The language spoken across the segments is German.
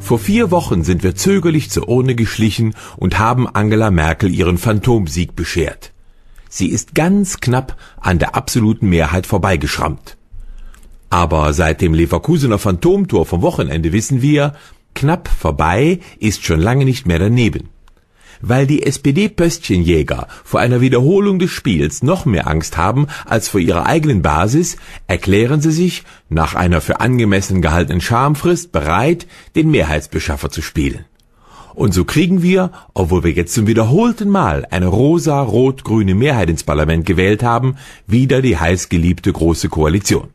Vor vier Wochen sind wir zögerlich zur Urne geschlichen und haben Angela Merkel ihren Phantomsieg beschert. Sie ist ganz knapp an der absoluten Mehrheit vorbeigeschrammt. Aber seit dem Leverkusener Phantomtor vom Wochenende wissen wir, knapp vorbei ist schon lange nicht mehr daneben weil die SPD-Pöstchenjäger vor einer Wiederholung des Spiels noch mehr Angst haben als vor ihrer eigenen Basis, erklären sie sich nach einer für angemessen gehaltenen Schamfrist bereit, den Mehrheitsbeschaffer zu spielen. Und so kriegen wir, obwohl wir jetzt zum wiederholten Mal eine rosa-rot-grüne Mehrheit ins Parlament gewählt haben, wieder die heißgeliebte große Koalition.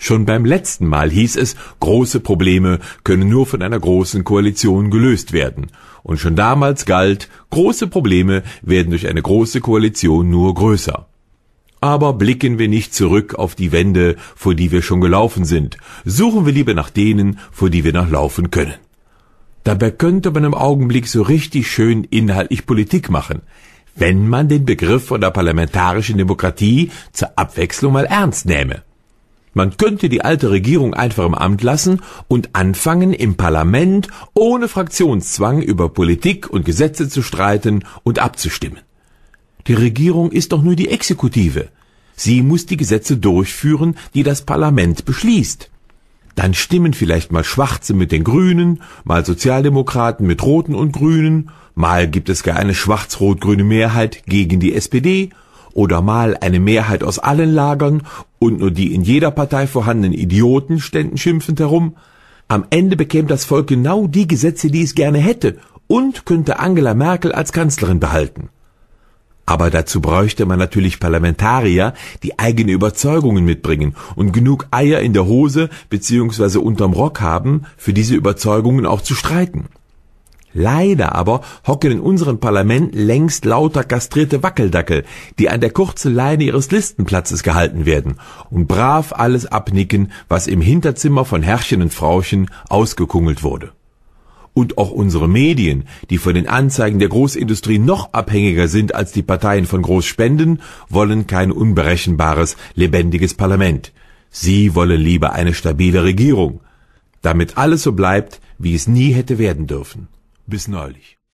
Schon beim letzten Mal hieß es, große Probleme können nur von einer großen Koalition gelöst werden. Und schon damals galt, große Probleme werden durch eine große Koalition nur größer. Aber blicken wir nicht zurück auf die Wände, vor die wir schon gelaufen sind, suchen wir lieber nach denen, vor die wir noch laufen können. Dabei könnte man im Augenblick so richtig schön inhaltlich Politik machen, wenn man den Begriff von der parlamentarischen Demokratie zur Abwechslung mal ernst nähme. Man könnte die alte Regierung einfach im Amt lassen und anfangen, im Parlament ohne Fraktionszwang über Politik und Gesetze zu streiten und abzustimmen. Die Regierung ist doch nur die Exekutive. Sie muss die Gesetze durchführen, die das Parlament beschließt. Dann stimmen vielleicht mal Schwarze mit den Grünen, mal Sozialdemokraten mit Roten und Grünen, mal gibt es gar eine schwarz-rot-grüne Mehrheit gegen die SPD oder mal eine Mehrheit aus allen Lagern und nur die in jeder Partei vorhandenen Idioten ständen schimpfend herum. Am Ende bekäme das Volk genau die Gesetze, die es gerne hätte und könnte Angela Merkel als Kanzlerin behalten. Aber dazu bräuchte man natürlich Parlamentarier, die eigene Überzeugungen mitbringen und genug Eier in der Hose bzw. unterm Rock haben, für diese Überzeugungen auch zu streiten. Leider aber hocken in unserem Parlament längst lauter kastrierte Wackeldackel, die an der kurzen Leine ihres Listenplatzes gehalten werden und brav alles abnicken, was im Hinterzimmer von Herrchen und Frauchen ausgekungelt wurde. Und auch unsere Medien, die von den Anzeigen der Großindustrie noch abhängiger sind als die Parteien von Großspenden, wollen kein unberechenbares, lebendiges Parlament. Sie wollen lieber eine stabile Regierung, damit alles so bleibt, wie es nie hätte werden dürfen. Bis neulich.